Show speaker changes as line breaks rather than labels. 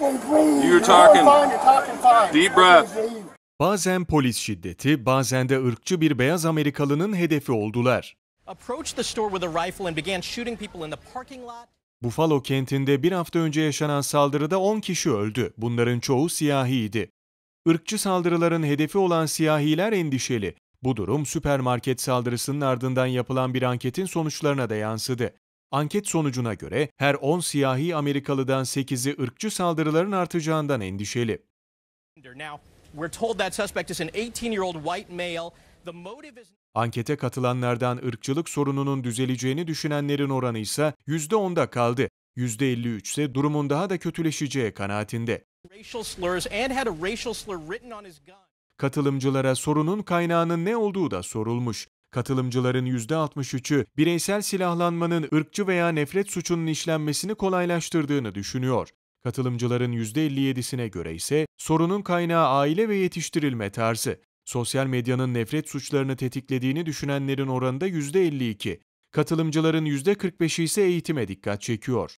You're talking. Deep breath.
Bazen polis şiddeti, bazen de ırkçı bir beyaz Amerikalının hedefi oldular. Buffalo kentinde bir hafta önce yaşanan saldırıda 10 kişi öldü. Bunların çoğu siyahiydi. Irkçı saldırıların hedefi olan siyahiler endişeli. Bu durum süpermarket saldırısının ardından yapılan bir anketin sonuçlarına da yansıdı. Anket sonucuna göre her 10 siyahi Amerikalıdan 8'i ırkçı saldırıların artacağından endişeli. Ankete katılanlardan ırkçılık sorununun düzeleceğini düşünenlerin oranı ise %10'da kaldı. %53 ise durumun daha da kötüleşeceği kanaatinde. Katılımcılara sorunun kaynağının ne olduğu da sorulmuş. Katılımcıların %63'ü bireysel silahlanmanın ırkçı veya nefret suçunun işlenmesini kolaylaştırdığını düşünüyor. Katılımcıların %57'sine göre ise sorunun kaynağı aile ve yetiştirilme tarzı. Sosyal medyanın nefret suçlarını tetiklediğini düşünenlerin oranı da %52. Katılımcıların %45'i ise eğitime dikkat çekiyor.